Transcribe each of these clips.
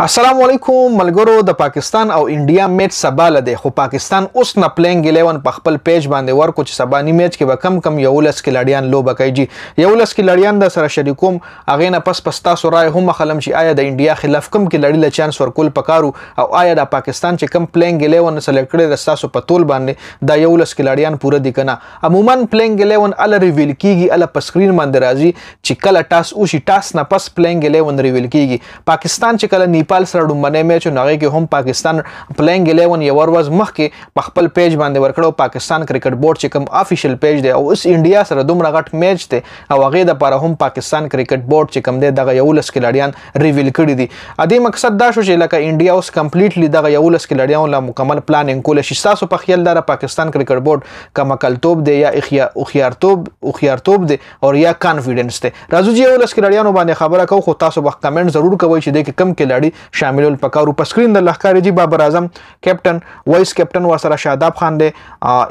السلام علیکم ملګرو د پاکستان او انډیا میچ سبا لده خو پاکستان اوس نه پلینګ 11 په خپل پیج باندې ورکو چې سبا نی میچ کې به کم کم یو لس کلاډیان لوبه کوي جی یو لس کلاډیان د سره شریکوم اغه نه پس پستا سورای هم خلم چې آیا د انډیا خلاف کم کې لړی له چانس ورکول پکارو او آیا د پاکستان چې کم پلینګ 11 سلیکټ کړي د ساسو په تول باندې دا یو لس کلاډیان پوره دي کنه عموما پلینګ 11 ال ریویل کیږي ال په سکرین باندې راځي چې کله ټاس او شي ټاس نه پس پلینګ 11 ریویل کیږي پاکستان چې کله نیپال سره ډومبنه میچ او هغه کې هم پاکستان پلینګ 11 یو ورځ مخکې په خپل پیج باندې ورکړو پاکستان کرکټ بورډ چې کوم افیشل پیج دی او اوس انډیا سره دومره غټ میچ دی او هغه د لپاره هم پاکستان کرکټ بورډ چې کوم دی دغه یو لس کلاډیان ریویل کړی دی ا دې مقصد دا شو چې لکه انډیا اوس کمپلیټلی دغه یو لس کلاډیان لا مکمل پلانینګ کول شي تاسو په خیال دره پاکستان کرکټ بورډ کمکل توپ دی یا اخیا اوخیارتوب اوخیارتوب دی او یا کانفیډنس دی راځو چې یو لس کلاډیانو باندې خبره کوو خو تاسو به کمنټ ضرور کوئ چې د کم کلاډي شامل الپکارو په سکرین د لهکاري جی بابر اعظم کیپټن وایس کیپټن وسره شاداب خان دی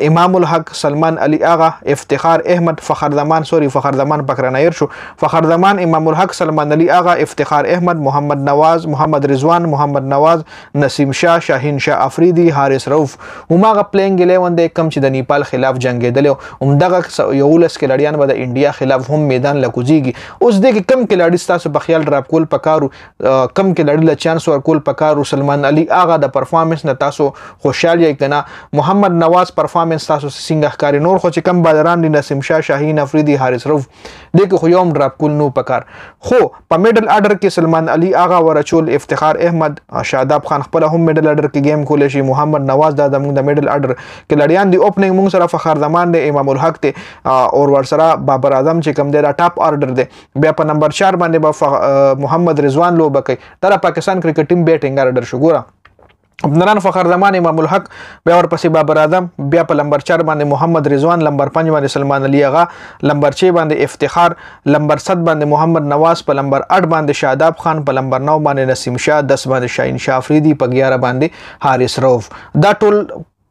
امام الحق سلمان علي اغا افتخار احمد فخر زمان سوري فخر زمان پکرنایر شو فخر زمان امام الحق سلمان علي اغا افتخار احمد محمد نواز محمد رضوان محمد نواز نسیم شاه شاهین شاه افریدي حارث رؤوف هماغه پلینګ 11 د کم چې د نیپال خلاف جنگیدل همدغه یو لس کلاډیان به د انډیا خلاف هم میدان لکوزیږي اوس د کم کلاډي ستاسو په خیال راپ کول پکارو کم کلاډي له چانس ورکول پکارو سلمان علي اغه د پرفارمنس نه تاسو خوشاله یې کنه محمد نواز پرفارمنس تاسو څنګه ښکاری نور خو چې کم بالران دي نسیم شاه شاهین افریدي حارث رف دغه خو یوم ډراپ کول نو پکار خو په میډل آرډر کې سلمان علي آغا ورچول افتخار احمد شاداب خان خپل هم میډل آرډر کې گیم کولې شي محمد نواز دا زموږ د میډل آرډر کې لړیان دی اوپننګ موږ سره فخر زمان دی امام الحق دی او ور سره بابر اعظم چې کم دی دا ټاپ آرډر دی بیا په نمبر 4 باندې به محمد رضوان لوبه کوي دا پاکستان کرکټ ټیم بیټینګ آرډر شو ګوره عبدالرحمن فخر زمان امام الحق بیا ورپسې بابر اعظم بیا په لمبر 4 باندې محمد رضوان لمبر 5 باندې سلمان علي اغا لمبر 6 باندې افتخار لمبر 7 باندې محمد نواز په لمبر 8 باندې شاداب خان په لمبر 9 باندې نسیم شاه 10 باندې شاهین شاه افریدي په 11 باندې حارث روف دا ټول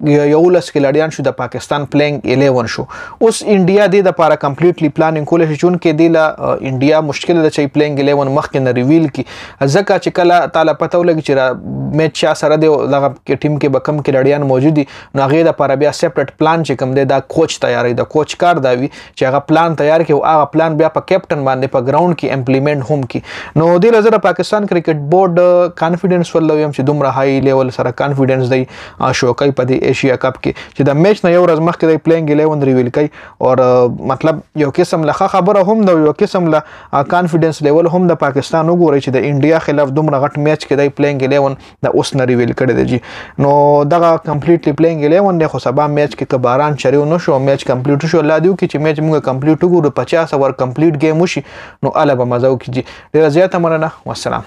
یو لس کلاډیان شو د پاکستان پلینګ 11 شو اوس انډیا د لپاره کمپلیټلی پلانینګ کول شي چون کې د لا انډیا مشکل ده چې پلینګ 11 مخکې نه ریویل کی ځکه چې کله تعالی پته ولګي چې میچ چا سره دی لغه کې ټیم کې بکم کلاډیان موجود دي نو هغه د لپاره بیا سیپریټ پلان چې کوم دی دا کوچ تیاری دا کوچ کار دا وی چې هغه پلان تیار کړي او هغه پلان بیا په کیپټن باندې په ګراوند کې امپلیمنٹ هم کی نو د لزر پاکستان کرکټ بورډ کانفیډنس ولوي هم چې دومره های لیول سره کانفیډنس دی شو کوي په دې ایشیا کپ کې چې د میچ نه یو ورځ مخکې د پلینګ 11 ریویل کوي او مطلب یو قسم لخه خبره هم د یو قسم له کانفیډنس لیول هم د پاکستان وګوري چې د انډیا خلاف دومره غټ میچ کې د پلینګ 11 د اوس نه ریویل کړي دی جی نو دغه کمپلیټلی پلینګ 11 نه خو سبا میچ کې کباران چریو نشو میچ کمپلیټ شو لا دیو کې چې میچ موږ کمپلیټ وګورو 50 اور کمپلیټ ګیم وشي نو اله به مزه وکړي ډیره زیاته مننه والسلام